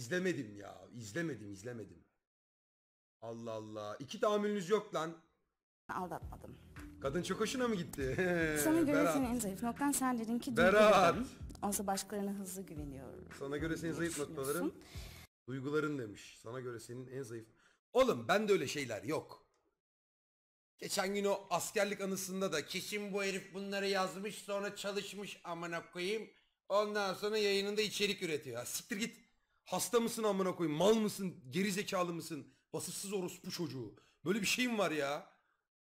İzlemedim ya. İzlemedim izlemedim. Allah Allah. İki tahammülünüz yok lan. Aldatmadım. Kadın çok hoşuna mı gitti? Sana göre Berat. senin en zayıf noktan sen dedin ki Berat. duygularım. Oysa başkalarına hızlı güveniyorum. Sana göre senin zayıf noktaların duyguların demiş. Sana göre senin en zayıf. Oğlum ben de öyle şeyler yok. Geçen gün o askerlik anısında da kesin bu herif bunları yazmış sonra çalışmış amına koyayım. Ondan sonra yayınında içerik üretiyor. Ha, siktir git. Hasta mısın amına koyayım? Mal mısın? Geri zekalı mısın? Vasıfsız orospu çocuğu. Böyle bir şeyim var ya.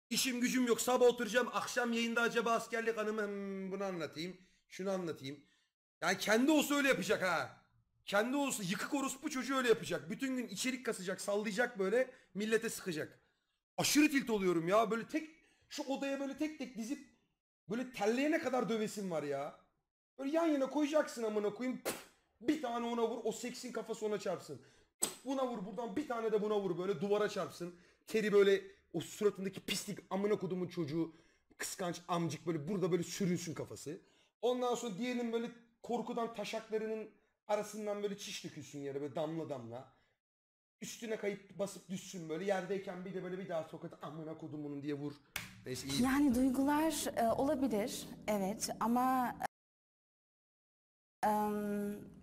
İşim gücüm yok. Sabah oturacağım. Akşam yayında acaba askerlik hanımı hmm, bunu anlatayım. Şunu anlatayım. Yani kendi olsa öyle yapacak ha. Kendi olsa yıkık orospu çocuğu öyle yapacak. Bütün gün içerik kasacak, sallayacak böyle millete sıkacak. Aşırı tilt oluyorum ya. Böyle tek şu odaya böyle tek tek dizip böyle telleyene kadar dövesim var ya. Böyle yan yana koyacaksın amına koyayım. Pıf. Bir tane ona vur o seksin kafası ona çarpsın. Buna vur buradan bir tane de buna vur böyle duvara çarpsın. Teri böyle o suratındaki pislik amına kudumun çocuğu kıskanç amcık böyle burada böyle sürünsün kafası. Ondan sonra diyelim böyle korkudan taşaklarının arasından böyle çiş dökülsün yere böyle damla damla. Üstüne kayıp basıp düşsün böyle yerdeyken bir de böyle bir daha sokakta amına kudumunun diye vur. Neyse iyi. Yani duygular e, olabilir evet ama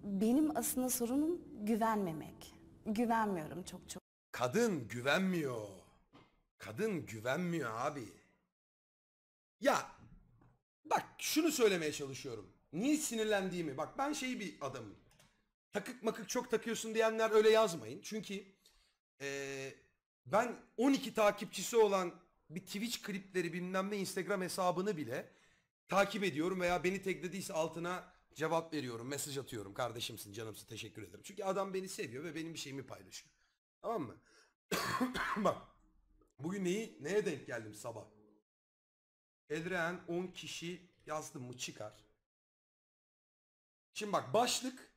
benim aslında sorunum güvenmemek. Güvenmiyorum çok çok. Kadın güvenmiyor. Kadın güvenmiyor abi. Ya bak şunu söylemeye çalışıyorum. Niye sinirlendiğimi bak ben şeyi bir adamım. Takık makık çok takıyorsun diyenler öyle yazmayın. Çünkü ee, ben 12 takipçisi olan bir Twitch klipleri bilmem ne Instagram hesabını bile takip ediyorum veya beni taglediyse altına Cevap veriyorum, mesaj atıyorum. Kardeşimsin, canımsın, teşekkür ederim. Çünkü adam beni seviyor ve benim bir şeyimi paylaşıyor. Tamam mı? Bak. Bugün neyi, neye denk geldim sabah? Edreyen 10 kişi yazdım mı çıkar. Şimdi bak başlık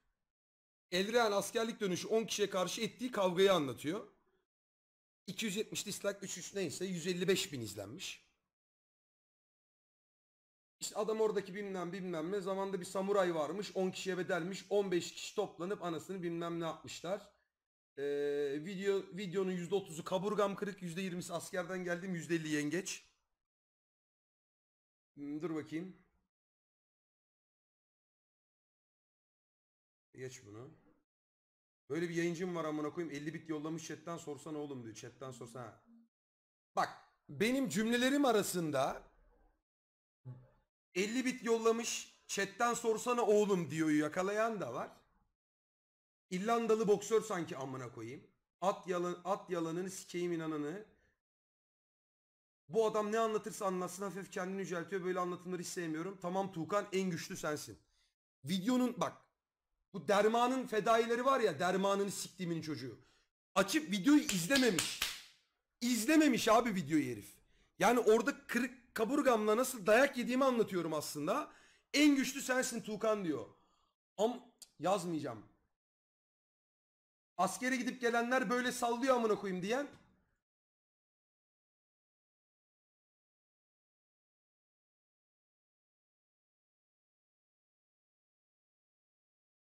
Edreyen askerlik dönüşü 10 kişiye karşı ettiği kavgayı anlatıyor. 270 dislike 300 neyse 155 bin izlenmiş. İşte adam oradaki bilmem bilmem ne zamanda bir samuray varmış 10 kişiye bedelmiş 15 kişi toplanıp anasını bilmem ne yapmışlar. Ee, video videonun %30'u kaburgam kırık %20'si askerden geldim %50 yengeç. Hmm, dur bakayım. Geç bunu. Böyle bir yayıncım var amına koyayım 50 bit yollamış chatten sorsan oğlum diyor chatten sorsana. Bak benim cümlelerim arasında 50 bit yollamış chatten sorsana oğlum diyor yakalayan da var. İrlandalı boksör sanki amına koyayım. At, yalan, at yalanını sikeyim inananı. Bu adam ne anlatırsa anlatsın hafif kendini yüceltiyor. Böyle anlatımları hiç sevmiyorum. Tamam Tuğkan en güçlü sensin. Videonun bak bu dermanın fedaileri var ya dermanını siktiğimin çocuğu. Açıp videoyu izlememiş. İzlememiş abi videoyu herif. Yani orada kırık kaburgamla nasıl dayak yediğimi anlatıyorum aslında. En güçlü sensin Tuğkan diyor. Am yazmayacağım. Askere gidip gelenler böyle sallıyor amına koyayım diyen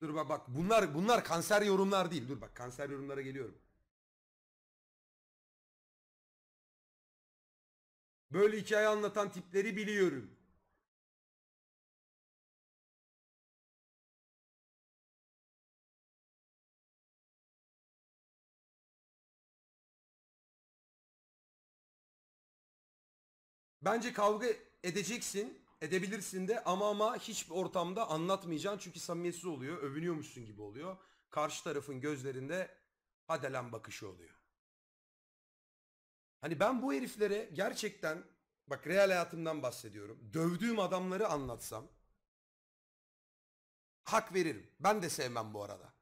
Dur bak bak bunlar bunlar kanser yorumlar değil. Dur bak kanser yorumlara geliyorum. Böyle hikaye anlatan tipleri biliyorum. Bence kavga edeceksin, edebilirsin de ama ama hiçbir ortamda anlatmayacaksın çünkü samimiyetsiz oluyor, övünüyormuşsun gibi oluyor. Karşı tarafın gözlerinde hadelen bakışı oluyor. Hani ben bu heriflere gerçekten bak real hayatımdan bahsediyorum. Dövdüğüm adamları anlatsam hak veririm. Ben de sevmem bu arada.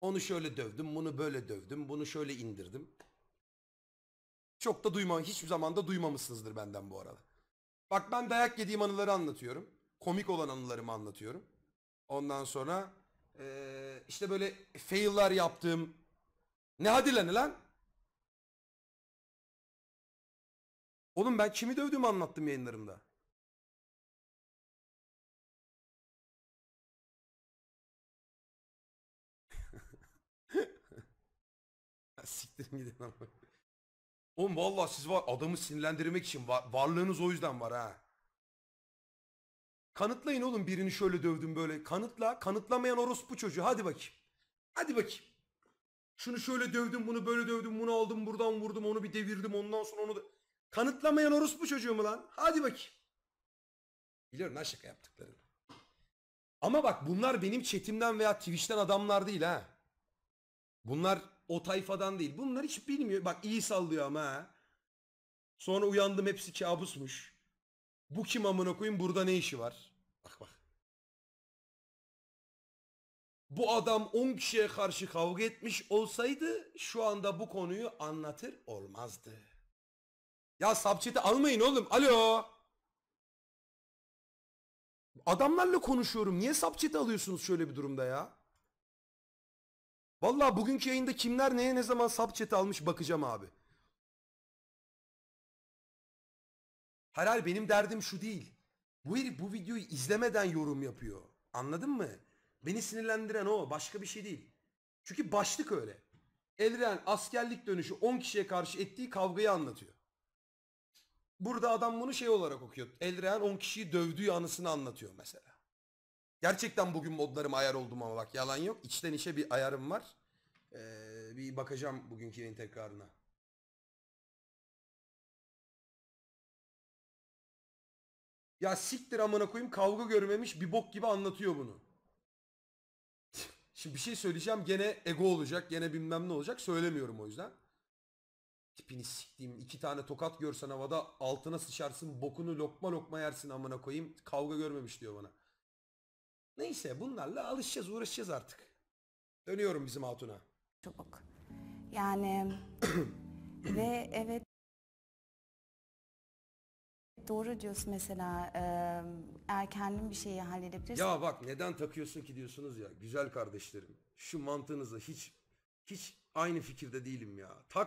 Onu şöyle dövdüm, bunu böyle dövdüm, bunu şöyle indirdim. Çok da duymam, hiçbir zaman da duymamışsınızdır benden bu arada. Bak ben dayak yediğim anıları anlatıyorum. Komik olan anılarımı anlatıyorum. Ondan sonra ee, işte böyle fail'lar yaptığım ne hadi lan lan Oğlum ben kimi dövdüğümü anlattım yayınlarımda. Siktirin gidin ama. Oğlum vallahi siz var adamı sinirlendirmek için var, varlığınız o yüzden var ha. Kanıtlayın oğlum birini şöyle dövdüm böyle. Kanıtla. Kanıtlamayan orospu çocuğu. Hadi bakayım. Hadi bakayım. Şunu şöyle dövdüm, bunu böyle dövdüm, bunu aldım, buradan vurdum, onu bir devirdim, ondan sonra onu da... Kanıtlamayan orospu çocuğu mu lan? Hadi bakayım. Biliyorum lan şaka yaptıklarını. Ama bak bunlar benim chatimden veya Twitch'ten adamlar değil ha. Bunlar o tayfadan değil. Bunlar hiç bilmiyor. Bak iyi sallıyor ama ha. Sonra uyandım hepsi kabusmuş. Bu kim amına koyayım burada ne işi var? Bak bak. Bu adam 10 kişiye karşı kavga etmiş olsaydı şu anda bu konuyu anlatır olmazdı. Ya subchat'i almayın oğlum. Alo. Adamlarla konuşuyorum. Niye subchat'i alıyorsunuz şöyle bir durumda ya? Vallahi bugünkü yayında kimler neye ne zaman subchat'i almış bakacağım abi. Hayır benim derdim şu değil. Bu herif bu videoyu izlemeden yorum yapıyor. Anladın mı? Beni sinirlendiren o. Başka bir şey değil. Çünkü başlık öyle. Evren askerlik dönüşü 10 kişiye karşı ettiği kavgayı anlatıyor. Burada adam bunu şey olarak okuyor. Eldrayan 10 kişiyi dövdüğü anısını anlatıyor mesela. Gerçekten bugün modlarım ayar oldum ama bak yalan yok. İçten işe bir ayarım var. Ee, bir bakacağım bugünkü yayın tekrarına. Ya siktir amına koyayım kavga görmemiş bir bok gibi anlatıyor bunu. Şimdi bir şey söyleyeceğim gene ego olacak gene bilmem ne olacak söylemiyorum o yüzden. Tipini siktiğim. iki tane tokat görsen havada altına sıçarsın. Bokunu lokma lokma yersin amına koyayım. Kavga görmemiş diyor bana. Neyse bunlarla alışacağız uğraşacağız artık. Dönüyorum bizim hatuna. Çubuk. Yani ve evet doğru diyorsun mesela e, eğer bir şeyi halledebilirsin. Ya bak neden takıyorsun ki diyorsunuz ya güzel kardeşlerim. Şu mantığınızla hiç hiç aynı fikirde değilim ya. Tak